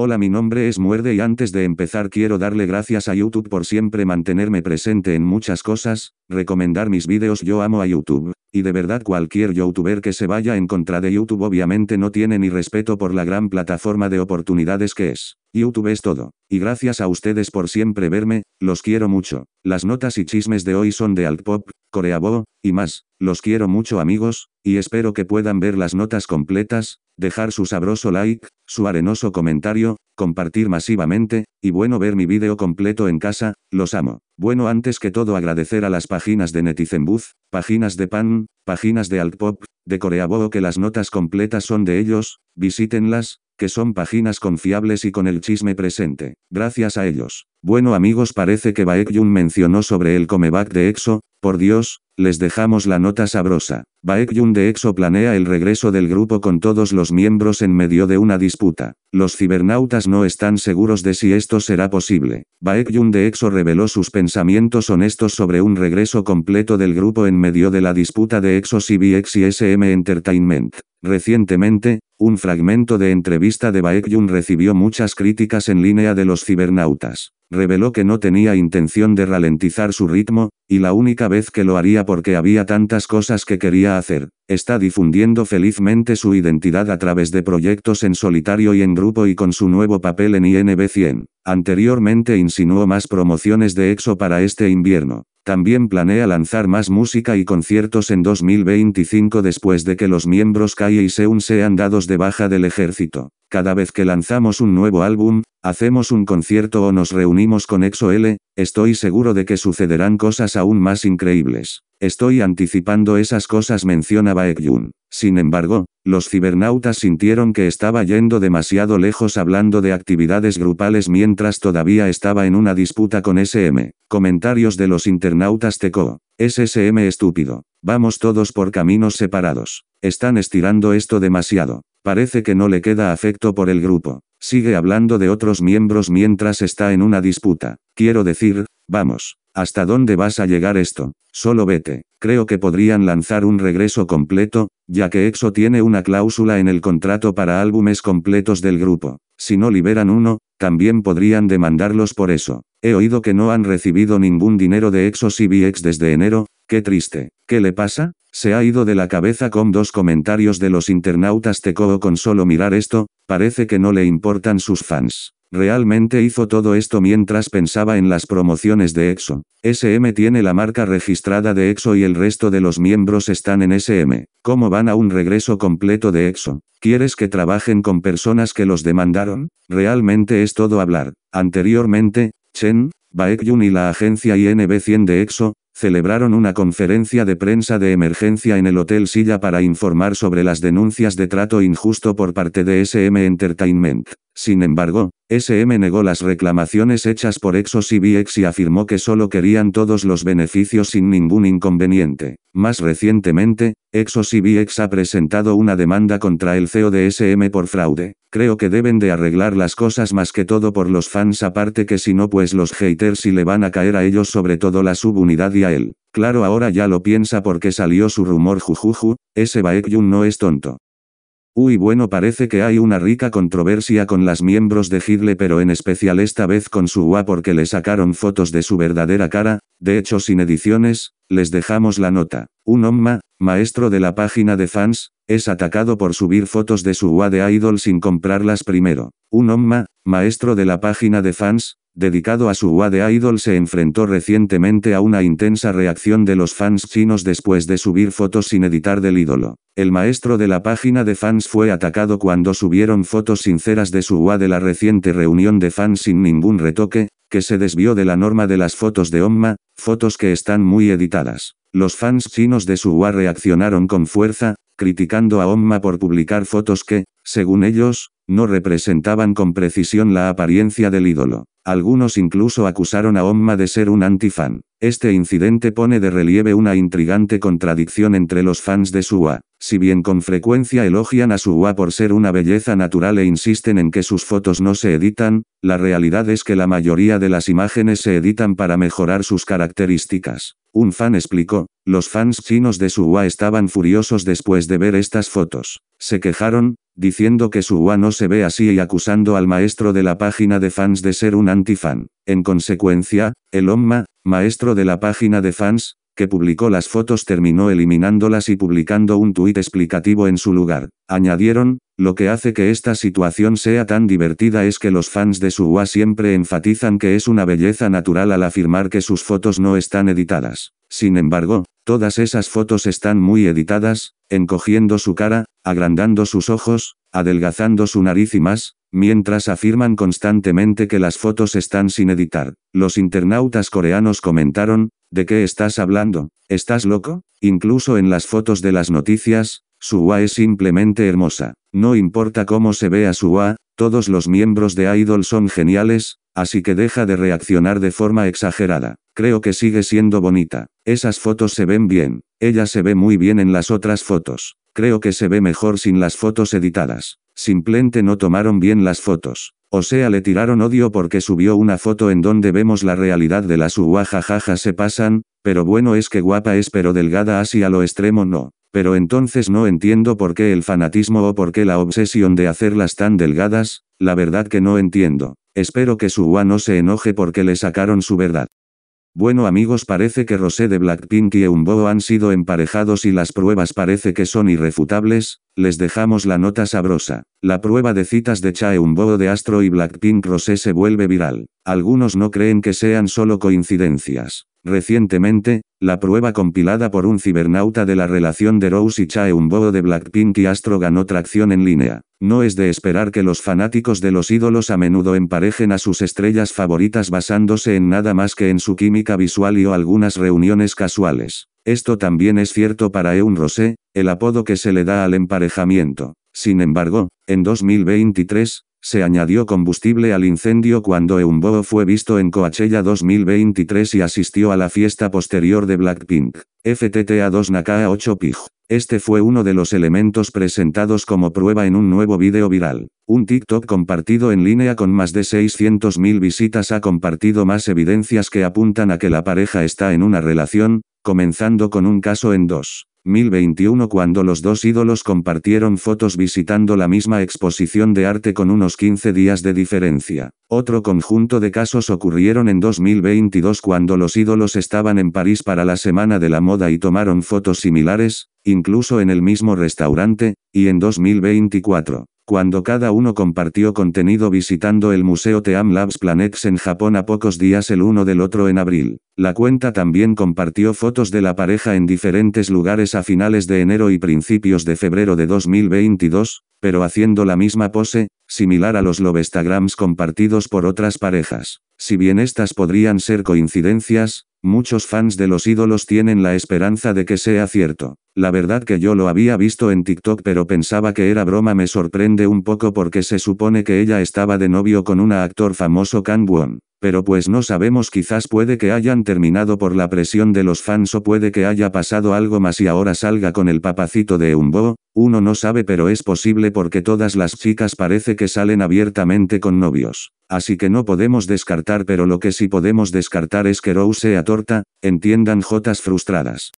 Hola mi nombre es Muerde y antes de empezar quiero darle gracias a YouTube por siempre mantenerme presente en muchas cosas, recomendar mis vídeos yo amo a YouTube, y de verdad cualquier youtuber que se vaya en contra de YouTube obviamente no tiene ni respeto por la gran plataforma de oportunidades que es. YouTube es todo. Y gracias a ustedes por siempre verme, los quiero mucho. Las notas y chismes de hoy son de Altpop, Coreabo, y más. Los quiero mucho amigos, y espero que puedan ver las notas completas, dejar su sabroso like, su arenoso comentario, compartir masivamente, y bueno ver mi video completo en casa, los amo. Bueno antes que todo agradecer a las páginas de Netizenbuzz, páginas de Pan, páginas de Altpop, de Coreabo que las notas completas son de ellos, visítenlas, que son páginas confiables y con el chisme presente. Gracias a ellos. Bueno amigos parece que Baekhyun mencionó sobre el comeback de EXO, por Dios, les dejamos la nota sabrosa. Baekhyun de EXO planea el regreso del grupo con todos los miembros en medio de una disputa. Los cibernautas no están seguros de si esto será posible. Baekhyun de EXO reveló sus pensamientos honestos sobre un regreso completo del grupo en medio de la disputa de EXO CBX y SM Entertainment. Recientemente, un fragmento de entrevista de Baekhyun recibió muchas críticas en línea de los cibernautas. Reveló que no tenía intención de ralentizar su ritmo, y la única vez que lo haría porque había tantas cosas que quería hacer. Está difundiendo felizmente su identidad a través de proyectos en solitario y en grupo y con su nuevo papel en INB 100. Anteriormente insinuó más promociones de EXO para este invierno. También planea lanzar más música y conciertos en 2025 después de que los miembros Kai y e Seun sean dados de baja del ejército. Cada vez que lanzamos un nuevo álbum, hacemos un concierto o nos reunimos con EXO-L, estoy seguro de que sucederán cosas aún más increíbles. Estoy anticipando esas cosas mencionaba Baekhyun. Sin embargo, los cibernautas sintieron que estaba yendo demasiado lejos hablando de actividades grupales mientras todavía estaba en una disputa con SM. Comentarios de los internautas Teco. SM estúpido. Vamos todos por caminos separados. Están estirando esto demasiado. Parece que no le queda afecto por el grupo. Sigue hablando de otros miembros mientras está en una disputa. Quiero decir, Vamos. ¿Hasta dónde vas a llegar esto? Solo vete. Creo que podrían lanzar un regreso completo, ya que EXO tiene una cláusula en el contrato para álbumes completos del grupo. Si no liberan uno, también podrían demandarlos por eso. He oído que no han recibido ningún dinero de EXO CBX desde enero, qué triste. ¿Qué le pasa? Se ha ido de la cabeza con dos comentarios de los internautas Tecoo con solo mirar esto, parece que no le importan sus fans. Realmente hizo todo esto mientras pensaba en las promociones de EXO. SM tiene la marca registrada de EXO y el resto de los miembros están en SM. ¿Cómo van a un regreso completo de EXO? ¿Quieres que trabajen con personas que los demandaron? Realmente es todo hablar. Anteriormente, Chen, Baekhyun y la agencia INB100 de EXO, celebraron una conferencia de prensa de emergencia en el Hotel Silla para informar sobre las denuncias de trato injusto por parte de SM Entertainment. Sin embargo, SM negó las reclamaciones hechas por exo y y afirmó que solo querían todos los beneficios sin ningún inconveniente. Más recientemente, EXO-CBX ha presentado una demanda contra el CEO de SM por fraude. Creo que deben de arreglar las cosas más que todo por los fans aparte que si no pues los haters y le van a caer a ellos sobre todo la subunidad y a él. Claro ahora ya lo piensa porque salió su rumor jujuju, ese Baekyun no es tonto. Uy bueno parece que hay una rica controversia con las miembros de Hitler pero en especial esta vez con su UA porque le sacaron fotos de su verdadera cara, de hecho sin ediciones, les dejamos la nota. Un Omma, maestro de la página de fans, es atacado por subir fotos de su UA de Idol sin comprarlas primero. Un Omma, maestro de la página de fans, dedicado a su de Idol se enfrentó recientemente a una intensa reacción de los fans chinos después de subir fotos sin editar del ídolo. El maestro de la página de fans fue atacado cuando subieron fotos sinceras de su de la reciente reunión de fans sin ningún retoque, que se desvió de la norma de las fotos de Omma, fotos que están muy editadas. Los fans chinos de su Suwa reaccionaron con fuerza, criticando a Omma por publicar fotos que, según ellos, no representaban con precisión la apariencia del ídolo. Algunos incluso acusaron a Omma de ser un antifan. Este incidente pone de relieve una intrigante contradicción entre los fans de Suwa. Si bien con frecuencia elogian a Suwa por ser una belleza natural e insisten en que sus fotos no se editan, la realidad es que la mayoría de las imágenes se editan para mejorar sus características. Un fan explicó, los fans chinos de Suwa estaban furiosos después de ver estas fotos. Se quejaron, diciendo que Suwa no se ve así y acusando al maestro de la página de fans de ser un antifan. En consecuencia, el Omma, maestro de la página de fans, que publicó las fotos terminó eliminándolas y publicando un tuit explicativo en su lugar. Añadieron, lo que hace que esta situación sea tan divertida es que los fans de Suwa siempre enfatizan que es una belleza natural al afirmar que sus fotos no están editadas. Sin embargo, todas esas fotos están muy editadas, encogiendo su cara, agrandando sus ojos, adelgazando su nariz y más, mientras afirman constantemente que las fotos están sin editar. Los internautas coreanos comentaron, ¿de qué estás hablando? ¿Estás loco? Incluso en las fotos de las noticias, Suwa es simplemente hermosa. No importa cómo se vea Suwa, todos los miembros de Idol son geniales, así que deja de reaccionar de forma exagerada. Creo que sigue siendo bonita. Esas fotos se ven bien. Ella se ve muy bien en las otras fotos. Creo que se ve mejor sin las fotos editadas. Simplemente no tomaron bien las fotos. O sea, le tiraron odio porque subió una foto en donde vemos la realidad de las jajaja se pasan, pero bueno es que guapa es pero delgada así a lo extremo no. Pero entonces no entiendo por qué el fanatismo o por qué la obsesión de hacerlas tan delgadas, la verdad que no entiendo. Espero que su no se enoje porque le sacaron su verdad. Bueno amigos parece que Rosé de Blackpink y Eunbo han sido emparejados y las pruebas parece que son irrefutables, les dejamos la nota sabrosa. La prueba de citas de Cha Eunbo de Astro y Blackpink Rosé se vuelve viral. Algunos no creen que sean solo coincidencias. Recientemente, la prueba compilada por un cibernauta de la relación de Rose y bobo de Blackpink y Astro ganó tracción en línea. No es de esperar que los fanáticos de los ídolos a menudo emparejen a sus estrellas favoritas basándose en nada más que en su química visual y o algunas reuniones casuales. Esto también es cierto para Eun rose el apodo que se le da al emparejamiento. Sin embargo, en 2023, se añadió combustible al incendio cuando Eumbo fue visto en Coachella 2023 y asistió a la fiesta posterior de Blackpink. FTTA 2 Naka 8 Pig. Este fue uno de los elementos presentados como prueba en un nuevo vídeo viral. Un TikTok compartido en línea con más de 600.000 visitas ha compartido más evidencias que apuntan a que la pareja está en una relación, comenzando con un caso en dos. 2021 cuando los dos ídolos compartieron fotos visitando la misma exposición de arte con unos 15 días de diferencia. Otro conjunto de casos ocurrieron en 2022 cuando los ídolos estaban en París para la Semana de la Moda y tomaron fotos similares, incluso en el mismo restaurante, y en 2024, cuando cada uno compartió contenido visitando el Museo Team Labs Planets en Japón a pocos días el uno del otro en abril. La cuenta también compartió fotos de la pareja en diferentes lugares a finales de enero y principios de febrero de 2022, pero haciendo la misma pose, similar a los lovestagrams compartidos por otras parejas. Si bien estas podrían ser coincidencias, Muchos fans de los ídolos tienen la esperanza de que sea cierto. La verdad que yo lo había visto en TikTok pero pensaba que era broma me sorprende un poco porque se supone que ella estaba de novio con un actor famoso Kang Won. Pero pues no sabemos quizás puede que hayan terminado por la presión de los fans o puede que haya pasado algo más y ahora salga con el papacito de Eunbo, uno no sabe pero es posible porque todas las chicas parece que salen abiertamente con novios. Así que no podemos descartar pero lo que sí podemos descartar es que Roe sea torta, entiendan Jotas frustradas.